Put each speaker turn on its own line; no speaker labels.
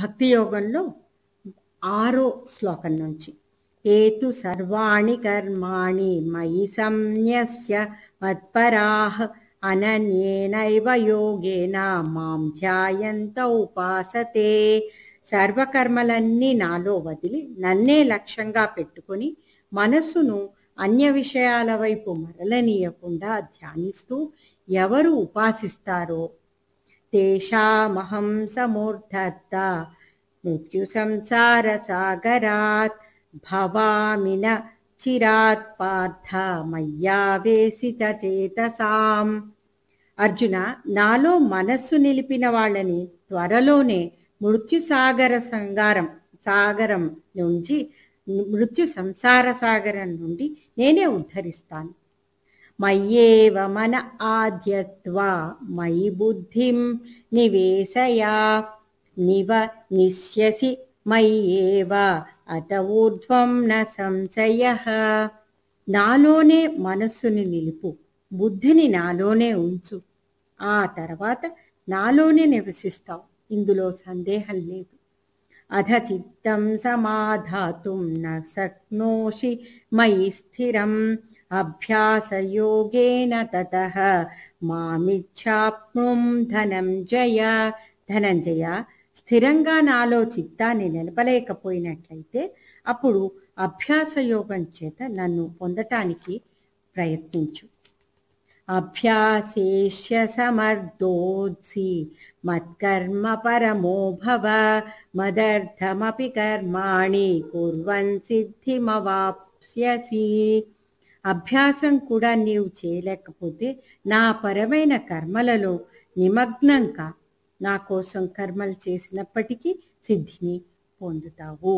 భక్తి యోగంలో ఆరో శ్లోకం నుంచి ఏతు సర్వాణి కర్మాణి మయి సంన్యస్య మత్పరాహ అనన్యేనైవ యోగేన మాం ధ్యాయంత ఉపాసతే సర్వకర్మలన్నీ నాలో వదిలి నన్నే లక్ష్యంగా పెట్టుకుని మనసును అన్య విషయాల వైపు మరలనీయకుండా ధ్యానిస్తూ ఎవరు ఉపాసిస్తారో తేషామహం సమూర్ధత్త మృత్యు సంసార సాగరాత్ భవామిన చిరాత్ పార్థ మయ్యావేసిత చేతసాం అర్జున నాలో మనస్సు నిలిపిన వాళ్ళని త్వరలోనే మృత్యు సాగర సంగారం సాగరం నుంచి మృత్యు సంసార సాగరం నుండి నేనే ఉద్ధరిస్తాను మయ్యేవ మన ఆధ్యత్వా మయి బుద్ధిం నివేశయా నివ నిశ్యసి మయ్యేవ అత ఊర్ధ్వం న సంశయ నాలోనే మనస్సుని నిలుపు బుద్ధిని నాలోనే ఉంచు ఆ తర్వాత నాలోనే నివసిస్తావు ఇందులో సందేహం లేదు అధ చిత్తం సమాధాతుం న శక్నోషి మయి స్థిరం అభ్యాసయోగేన ततः మామిచ్చాప్నుం ధనంజయ ధనంజయ స్థిరంగా నాలో చిత్తాన్ని నిలపలేకపోయినట్లయితే అప్పుడు అభ్యాసయోగం చేత నన్ను పొందటానికి ప్రయత్నించు అభ్యాసేష్య సమర్థోత్సి మత్కర్మ పరమో భవ మదర్థమపి కర్మాణి కుర్వన్ సిద్ధిమవాప్స్యసి అభ్యాసం కూడా నీవు చేయలేకపోతే నా పరమైన కర్మలలో నిమగ్నంగా నా కోసం కర్మలు చేసినప్పటికీ సిద్ధిని పొందుతావు